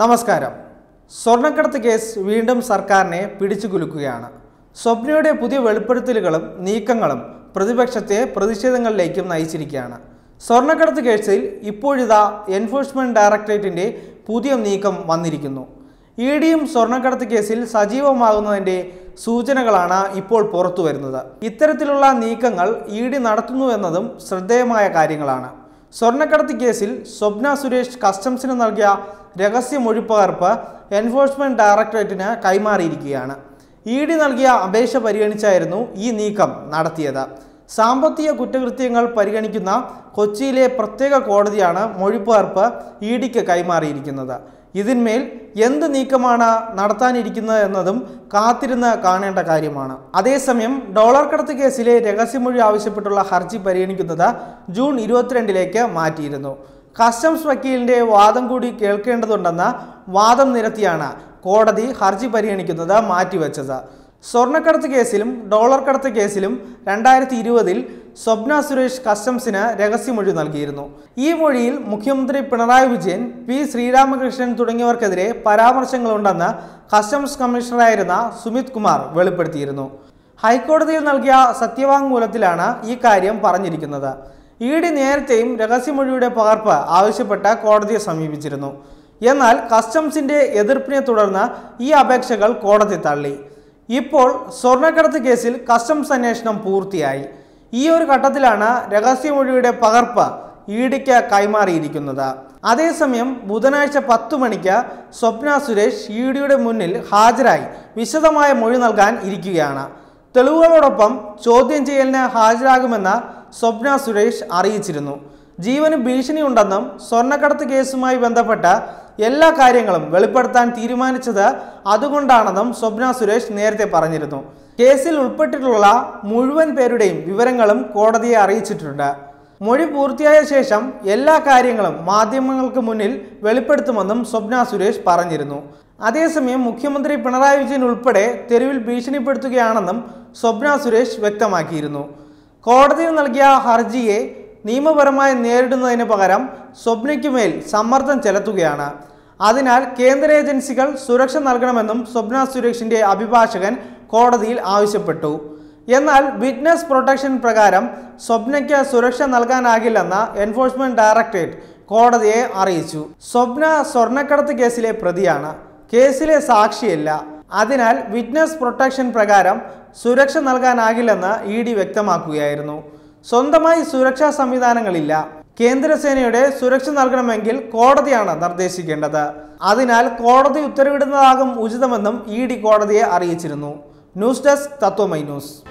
നമസ്കാരം സ്വർണ്ണക്കടത്ത് കേസ് വീണ്ടും സർക്കാരിനെ പിടിച്ചു കുലുക്കുകയാണ് സ്വപ്നയുടെ പുതിയ വെളിപ്പെടുത്തലുകളും നീക്കങ്ങളും പ്രതിപക്ഷത്തെ പ്രതിഷേധങ്ങളിലേക്കും നയിച്ചിരിക്കുകയാണ് സ്വർണ്ണക്കടത്ത് കേസിൽ ഇപ്പോഴിതാ എൻഫോഴ്സ്മെൻറ്റ് ഡയറക്ടറേറ്റിൻ്റെ പുതിയ നീക്കം വന്നിരിക്കുന്നു ഇ ഡിയും സ്വർണ്ണക്കടത്ത് കേസിൽ സജീവമാകുന്നതിൻ്റെ സൂചനകളാണ് ഇപ്പോൾ പുറത്തു വരുന്നത് ഇത്തരത്തിലുള്ള നീക്കങ്ങൾ ഇ ഡി നടത്തുന്നുവെന്നതും ശ്രദ്ധേയമായ കാര്യങ്ങളാണ് സ്വർണ്ണക്കടത്ത് കേസിൽ സ്വപ്ന സുരേഷ് കസ്റ്റംസിന് നൽകിയ രഹസ്യ മൊഴിപ്പകർപ്പ് എൻഫോഴ്സ്മെന്റ് ഡയറക്ടറേറ്റിന് കൈമാറിയിരിക്കുകയാണ് ഇ ഡി നൽകിയ അപേക്ഷ പരിഗണിച്ചായിരുന്നു ഈ നീക്കം നടത്തിയത് സാമ്പത്തിക കുറ്റകൃത്യങ്ങൾ പരിഗണിക്കുന്ന കൊച്ചിയിലെ പ്രത്യേക കോടതിയാണ് മൊഴിപ്പകർപ്പ് ഇ ഡിക്ക് കൈമാറിയിരിക്കുന്നത് ഇതിന്മേൽ എന്ത് നീക്കമാണ് നടത്താനിരിക്കുന്നത് എന്നതും കാത്തിരുന്ന് കാണേണ്ട കാര്യമാണ് അതേസമയം ഡോളർ കടത്ത് കേസിലെ രഹസ്യമൊഴി ആവശ്യപ്പെട്ടുള്ള ഹർജി പരിഗണിക്കുന്നത് ജൂൺ ഇരുപത്തിരണ്ടിലേക്ക് മാറ്റിയിരുന്നു കസ്റ്റംസ് വക്കീലിൻ്റെ വാദം കൂടി കേൾക്കേണ്ടതുണ്ടെന്ന വാദം നിരത്തിയാണ് കോടതി ഹർജി പരിഗണിക്കുന്നത് മാറ്റിവെച്ചത് സ്വർണ്ണക്കടത്ത് കേസിലും ഡോളർ കടത്ത് കേസിലും രണ്ടായിരത്തി ഇരുപതിൽ സ്വപ്ന സുരേഷ് കസ്റ്റംസിന് രഹസ്യമൊഴി നൽകിയിരുന്നു ഈ മൊഴിയിൽ മുഖ്യമന്ത്രി പിണറായി വിജയൻ പി ശ്രീരാമകൃഷ്ണൻ തുടങ്ങിയവർക്കെതിരെ പരാമർശങ്ങളുണ്ടെന്ന് കസ്റ്റംസ് കമ്മീഷണറായിരുന്ന സുമിത് കുമാർ വെളിപ്പെടുത്തിയിരുന്നു ഹൈക്കോടതിയിൽ നൽകിയ സത്യവാങ്മൂലത്തിലാണ് ഈ കാര്യം പറഞ്ഞിരിക്കുന്നത് ഇ ഡി നേരത്തെയും രഹസ്യമൊഴിയുടെ പകർപ്പ് ആവശ്യപ്പെട്ട കോടതിയെ സമീപിച്ചിരുന്നു എന്നാൽ കസ്റ്റംസിന്റെ എതിർപ്പിനെ തുടർന്ന് ഈ അപേക്ഷകൾ കോടതി തള്ളി ഇപ്പോൾ സ്വർണ്ണക്കടത്ത് കേസിൽ കസ്റ്റംസ് അന്വേഷണം പൂർത്തിയായി ഈ ഒരു ഘട്ടത്തിലാണ് രഹസ്യമൊഴിയുടെ പകർപ്പ് ഇ ഡിക്ക് കൈമാറിയിരിക്കുന്നത് അതേസമയം ബുധനാഴ്ച പത്തു മണിക്ക് സ്വപ്ന സുരേഷ് ഇ ഡിയുടെ മുന്നിൽ ഹാജരായി വിശദമായ മൊഴി നൽകാൻ ഇരിക്കുകയാണ് തെളിവുകളോടൊപ്പം ചോദ്യം ചെയ്യലിന് ഹാജരാകുമെന്ന് സ്വപ്ന സുരേഷ് അറിയിച്ചിരുന്നു ജീവന് ഭീഷണിയുണ്ടെന്നും സ്വർണ്ണക്കടത്ത് കേസുമായി ബന്ധപ്പെട്ട എല്ലാ കാര്യങ്ങളും വെളിപ്പെടുത്താൻ തീരുമാനിച്ചത് അതുകൊണ്ടാണെന്നും സ്വപ്ന സുരേഷ് നേരത്തെ പറഞ്ഞിരുന്നു കേസിൽ ഉൾപ്പെട്ടിട്ടുള്ള മുഴുവൻ പേരുടെയും വിവരങ്ങളും കോടതിയെ അറിയിച്ചിട്ടുണ്ട് മൊഴി പൂർത്തിയായ ശേഷം എല്ലാ കാര്യങ്ങളും മാധ്യമങ്ങൾക്ക് മുന്നിൽ വെളിപ്പെടുത്തുമെന്നും സ്വപ്ന സുരേഷ് പറഞ്ഞിരുന്നു അതേസമയം മുഖ്യമന്ത്രി പിണറായി വിജയൻ ഉൾപ്പെടെ തെരുവിൽ ഭീഷണിപ്പെടുത്തുകയാണെന്നും സ്വപ്ന സുരേഷ് വ്യക്തമാക്കിയിരുന്നു കോടതിയിൽ നൽകിയ ഹർജിയെ നിയമപരമായി നേരിടുന്നതിന് പകരം സ്വപ്നയ്ക്കുമേൽ സമ്മർദ്ദം ചെലുത്തുകയാണ് അതിനാൽ കേന്ദ്ര ഏജൻസികൾ സുരക്ഷ നൽകണമെന്നും സ്വപ്ന സുരേഷിന്റെ അഭിഭാഷകൻ കോടതിയിൽ ആവശ്യപ്പെട്ടു എന്നാൽ വിറ്റ്നസ് പ്രൊട്ടക്ഷൻ പ്രകാരം സ്വപ്നയ്ക്ക് സുരക്ഷ നൽകാനാകില്ലെന്ന എൻഫോഴ്സ്മെന്റ് ഡയറക്ടറേറ്റ് കോടതിയെ അറിയിച്ചു സ്വപ്ന സ്വർണ്ണക്കടത്ത് കേസിലെ പ്രതിയാണ് കേസിലെ സാക്ഷിയല്ല അതിനാൽ വിറ്റ്നസ് പ്രൊട്ടക്ഷൻ പ്രകാരം സുരക്ഷ നൽകാനാകില്ലെന്ന് ഇ ഡി വ്യക്തമാക്കുകയായിരുന്നു സ്വന്തമായി സുരക്ഷാ സംവിധാനങ്ങളില്ല കേന്ദ്രസേനയുടെ സുരക്ഷ നൽകണമെങ്കിൽ കോടതിയാണ് നിർദ്ദേശിക്കേണ്ടത് അതിനാൽ കോടതി ഉത്തരവിടുന്നതാകും ഉചിതമെന്നും ഇ ഡി കോടതിയെ അറിയിച്ചിരുന്നു ന്യൂസ് ഡെസ്ക് തത്വമൈ ന്യൂസ്